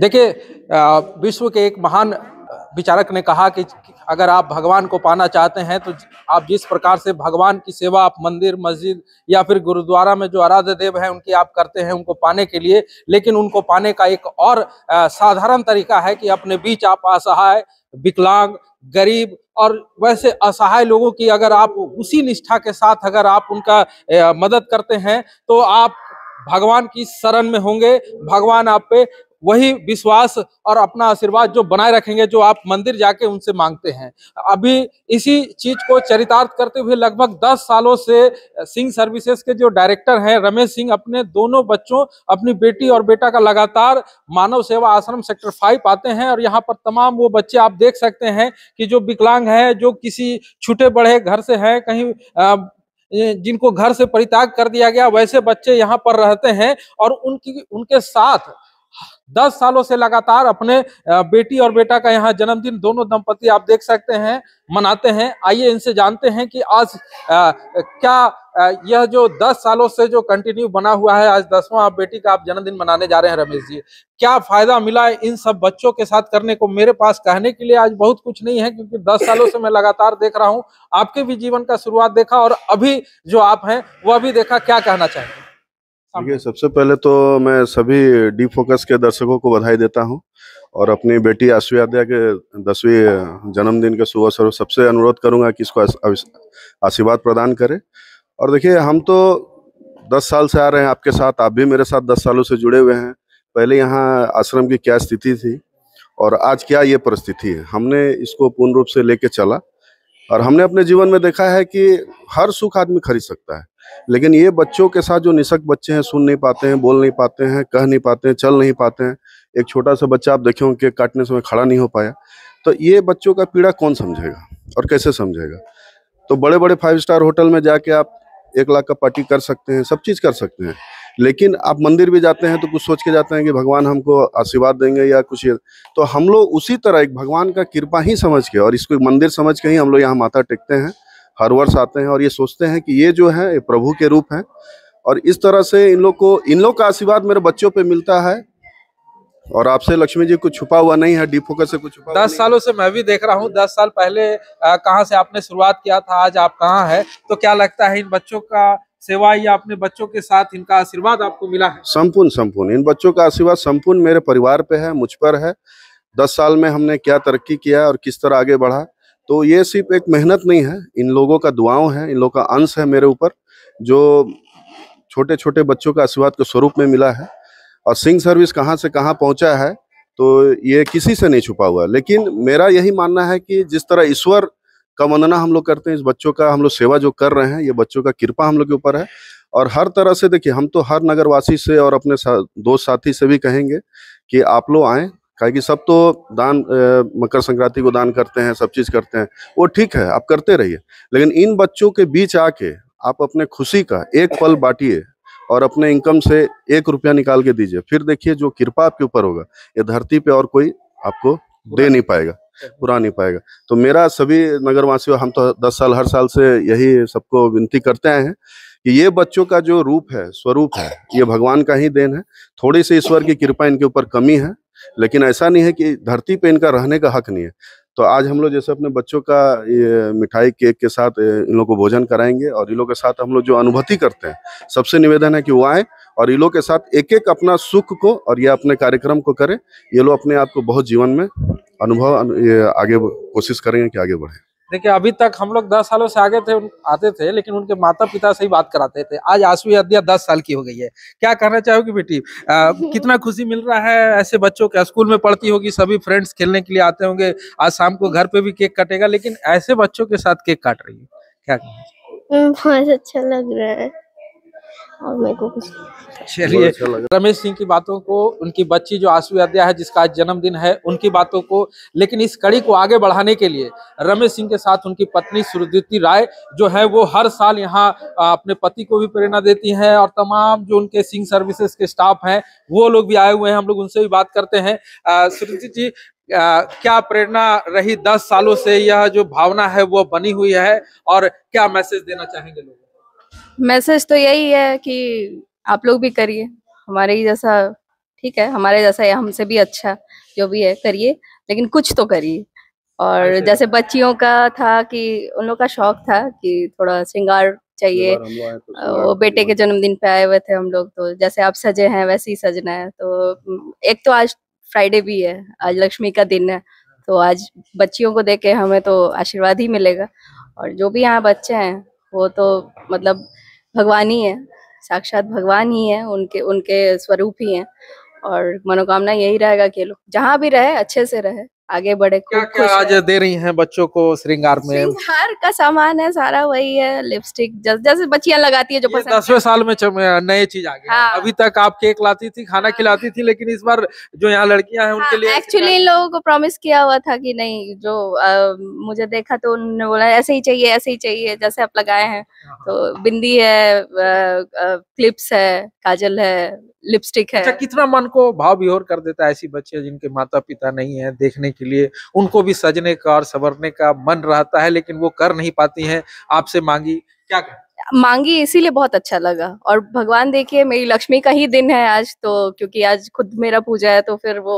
देखिए विश्व के एक महान विचारक ने कहा कि अगर आप भगवान को पाना चाहते हैं तो आप जिस प्रकार से भगवान की सेवा आप मंदिर मस्जिद या फिर गुरुद्वारा में जो आराध्य देव हैं उनकी आप करते हैं उनको पाने के लिए लेकिन उनको पाने का एक और साधारण तरीका है कि अपने बीच आप असहाय विकलांग गरीब और वैसे असहाय लोगों की अगर आप उसी निष्ठा के साथ अगर आप उनका मदद करते हैं तो आप भगवान की शरण में होंगे भगवान आप पे वही विश्वास और अपना आशीर्वाद जो बनाए रखेंगे जो आप मंदिर जाके उनसे मांगते हैं अभी इसी चीज को चरितार्थ करते हुए लगभग 10 सालों से सिंह सर्विसेज के जो डायरेक्टर हैं रमेश सिंह अपने दोनों बच्चों अपनी बेटी और बेटा का लगातार मानव सेवा आश्रम सेक्टर फाइव आते हैं और यहाँ पर तमाम वो बच्चे आप देख सकते हैं कि जो विकलांग है जो किसी छुटे बड़े घर से है कहीं आ, जिनको घर से परित्याग कर दिया गया वैसे बच्चे यहाँ पर रहते हैं और उनकी उनके साथ दस सालों से लगातार अपने बेटी और बेटा का यहाँ जन्मदिन दोनों दंपति आप देख सकते हैं मनाते हैं आइए इनसे जानते हैं कि आज आ, क्या आ, यह जो दस सालों से जो कंटिन्यू बना हुआ है आज दसवां आप बेटी का आप जन्मदिन मनाने जा रहे हैं रमेश जी क्या फायदा मिला है इन सब बच्चों के साथ करने को मेरे पास कहने के लिए आज बहुत कुछ नहीं है क्योंकि दस सालों से मैं लगातार देख रहा हूँ आपके भी जीवन का शुरुआत देखा और अभी जो आप हैं वह भी देखा क्या कहना चाहेंगे देखिए सबसे पहले तो मैं सभी डी फोकस के दर्शकों को बधाई देता हूँ और अपनी बेटी आशु के दसवीं जन्मदिन के शुभ अवसर सबसे अनुरोध करूंगा कि इसको आशीर्वाद प्रदान करें और देखिए हम तो दस साल से आ रहे हैं आपके साथ आप भी मेरे साथ दस सालों से जुड़े हुए हैं पहले यहाँ आश्रम की क्या स्थिति थी और आज क्या ये परिस्थिति है हमने इसको पूर्ण रूप से लेके चला और हमने अपने जीवन में देखा है कि हर सुख आदमी खरीद सकता है लेकिन ये बच्चों के साथ जो निशक बच्चे हैं सुन नहीं पाते हैं बोल नहीं पाते हैं कह नहीं पाते हैं चल नहीं पाते हैं एक छोटा सा बच्चा आप देखे केक काटने समय खड़ा नहीं हो पाया तो ये बच्चों का पीड़ा कौन समझेगा और कैसे समझेगा तो बड़े बड़े फाइव स्टार होटल में जाके आप एक लाख का पार्टी कर सकते हैं सब चीज़ कर सकते हैं लेकिन आप मंदिर भी जाते हैं तो कुछ सोच के जाते हैं कि भगवान हमको आशीर्वाद देंगे या कुछ तो हम लोग उसी तरह एक भगवान का कृपा ही समझ के और इसको मंदिर समझ के ही हम लोग यहाँ माता टेकते हैं हर वर्ष आते हैं और ये सोचते हैं कि ये जो है ये प्रभु के रूप है और इस तरह से इन लोग को इन लोग का आशीर्वाद मेरे बच्चों पे मिलता है और आपसे लक्ष्मी जी कुछ छुपा हुआ नहीं है डीप फोकस से कुछ छुपा दस सालों से मैं भी देख रहा हूँ दस साल पहले कहाँ से आपने शुरुआत किया था आज आप कहाँ है तो क्या लगता है इन बच्चों का सेवा या अपने बच्चों के साथ इनका आशीर्वाद आपको मिला है संपूर्ण संपूर्ण इन बच्चों का आशीर्वाद संपूर्ण मेरे परिवार पे है मुझ पर है दस साल में हमने क्या तरक्की किया और किस तरह आगे बढ़ा तो ये सिर्फ एक मेहनत नहीं है इन लोगों का दुआओं है इन लोगों का अंश है मेरे ऊपर जो छोटे छोटे बच्चों का आशीर्वाद के स्वरूप में मिला है और सिंह सर्विस कहाँ से कहाँ पहुँचा है तो ये किसी से नहीं छुपा हुआ लेकिन मेरा यही मानना है कि जिस तरह ईश्वर का वंदना हम लोग करते हैं इस बच्चों का हम लोग सेवा जो कर रहे हैं ये बच्चों का कृपा हम लोग के ऊपर है और हर तरह से देखिए हम तो हर नगरवासी से और अपने सा, दोस्त साथी से भी कहेंगे कि आप लोग आए क्योंकि सब तो दान मकर संक्रांति को दान करते हैं सब चीज़ करते हैं वो ठीक है आप करते रहिए लेकिन इन बच्चों के बीच आके आप अपने खुशी का एक पल बांटिए और अपने इनकम से एक रुपया निकाल के दीजिए फिर देखिए जो कृपा आपके ऊपर होगा ये धरती पे और कोई आपको दे नहीं पाएगा पूरा नहीं पाएगा तो मेरा सभी नगरवासियों हम तो दस साल हर साल से यही सबको विनती करते हैं कि ये बच्चों का जो रूप है स्वरूप है हाँ। ये भगवान का ही देन है थोड़ी सी ईश्वर की कृपा इनके ऊपर कमी है लेकिन ऐसा नहीं है कि धरती पे इनका रहने का हक नहीं है तो आज हम लोग जैसे अपने बच्चों का ये मिठाई केक के साथ इन लोग को भोजन कराएंगे और इन लोग के साथ हम लोग जो अनुभूति करते हैं सबसे निवेदन है कि वो आए और इन लोग के साथ एक एक अपना सुख को और ये अपने कार्यक्रम को करें ये लोग अपने आप को बहुत जीवन में अनुभव आगे कोशिश करेंगे कि आगे बढ़े देखिए अभी तक हम लोग दस सालों से आगे थे आते थे लेकिन उनके माता पिता से ही बात कराते थे आज आसवी अध्या दस साल की हो गई है क्या कहना चाहोगी बेटी आ, कितना खुशी मिल रहा है ऐसे बच्चों के स्कूल में पढ़ती होगी सभी फ्रेंड्स खेलने के लिए आते होंगे आज शाम को घर पे भी केक काटेगा लेकिन ऐसे बच्चों के साथ केक काट रही है क्या कहना बहुत अच्छा लग रहा है और मेरे को कुछ चलिए अच्छा रमेश सिंह की बातों को उनकी बच्ची जो आंसू अद्या है जिसका आज जन्मदिन है उनकी बातों को लेकिन इस कड़ी को आगे बढ़ाने के लिए रमेश सिंह के साथ उनकी पत्नी सुरदीति राय जो है वो हर साल यहाँ अपने पति को भी प्रेरणा देती हैं और तमाम जो उनके सिंह सर्विसेज के स्टाफ हैं वो लोग भी आए हुए हैं हम लोग उनसे भी बात करते हैं सुरजीत जी आ, क्या प्रेरणा रही दस सालों से यह जो भावना है वो बनी हुई है और क्या मैसेज देना चाहेंगे लोग मैसेज तो यही है कि आप लोग भी करिए हमारे ही जैसा ठीक है हमारे जैसा या हमसे भी अच्छा जो भी है करिए लेकिन कुछ तो करिए और अच्छा। जैसे बच्चियों का था कि उन लोग का शौक था कि थोड़ा श्रृंगार चाहिए वो बेटे के जन्मदिन पे आए हुए थे हम लोग तो जैसे आप सजे हैं वैसे ही सजना है तो एक तो आज फ्राइडे भी है आज लक्ष्मी का दिन है तो आज बच्चियों को देख के हमें तो आशीर्वाद ही मिलेगा और जो भी यहाँ बच्चे हैं वो तो मतलब भगवान ही है साक्षात भगवान ही है उनके उनके स्वरूप ही हैं और मनोकामना यही रहेगा कि लोग जहाँ भी रहे अच्छे से रहे आगे बढ़े क्या क्या आज दे रही हैं बच्चों को श्रृंगार में श्रृंगार का सामान है सारा वही है लिपस्टिक जैसे बच्चियां लगाती है जो पसंद दसवें साल में नए चीज आ गए हाँ। अभी तक आप केक लाती थी खाना हाँ। खिलाती थी लेकिन इस बार जो यहाँ लड़कियां हैं उनके हाँ, लिए एक्चुअली इन लोगों को प्रॉमिस किया हुआ था की नहीं जो मुझे देखा तो उन्होंने बोला ऐसे ही चाहिए ऐसे ही चाहिए जैसे आप लगाए हैं हाँ, हाँ। तो बिंदी है क्लिप्स है काजल है लिपस्टिक है अच्छा, कितना मन को भाव विहोर कर देता है ऐसी बच्चे जिनके माता पिता नहीं है देखने के लिए उनको भी सजने का और सवरने का मन रहता है लेकिन वो कर नहीं पाती है आपसे मांगी क्या कर? मांगी इसीलिए बहुत अच्छा लगा और भगवान देखिए मेरी लक्ष्मी का ही दिन है आज तो क्योंकि आज खुद मेरा पूजा है तो फिर वो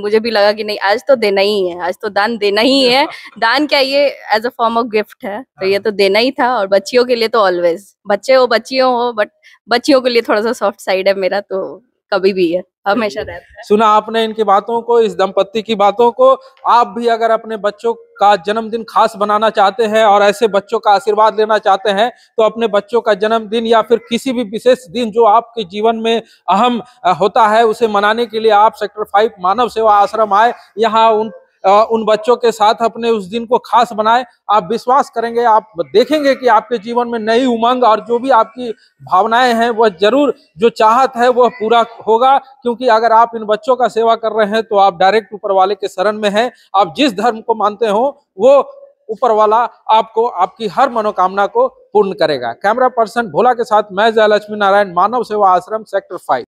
मुझे भी लगा कि नहीं आज तो देना ही है आज तो दान देना ही है दान क्या ये as a form of gift है तो ये हाँ। तो देना ही था और बच्चियों के लिए तो ऑलवेज बच्चे हो बच्चियों हो बट बच्चियों के लिए थोड़ा सा सॉफ्ट साइड है मेरा तो कभी भी है हमेशा रहता है सुना आपने इनकी बातों को इस दंपत्ति की बातों को आप भी अगर अपने बच्चों का जन्मदिन खास बनाना चाहते हैं और ऐसे बच्चों का आशीर्वाद लेना चाहते हैं तो अपने बच्चों का जन्मदिन या फिर किसी भी विशेष दिन जो आपके जीवन में अहम होता है उसे मनाने के लिए आप सेक्टर फाइव मानव सेवा आश्रम आए यहाँ उन उन बच्चों के साथ अपने उस दिन को खास बनाए आप विश्वास करेंगे आप देखेंगे कि आपके जीवन में नई उमंग और जो भी आपकी भावनाएं हैं वह जरूर जो चाहत है वह पूरा होगा क्योंकि अगर आप इन बच्चों का सेवा कर रहे हैं तो आप डायरेक्ट ऊपर वाले के शरण में हैं आप जिस धर्म को मानते हो वो ऊपर वाला आपको आपकी हर मनोकामना को पूर्ण करेगा कैमरा पर्सन भोला के साथ मैं जयलक्ष्मी नारायण मानव सेवा आश्रम सेक्टर फाइव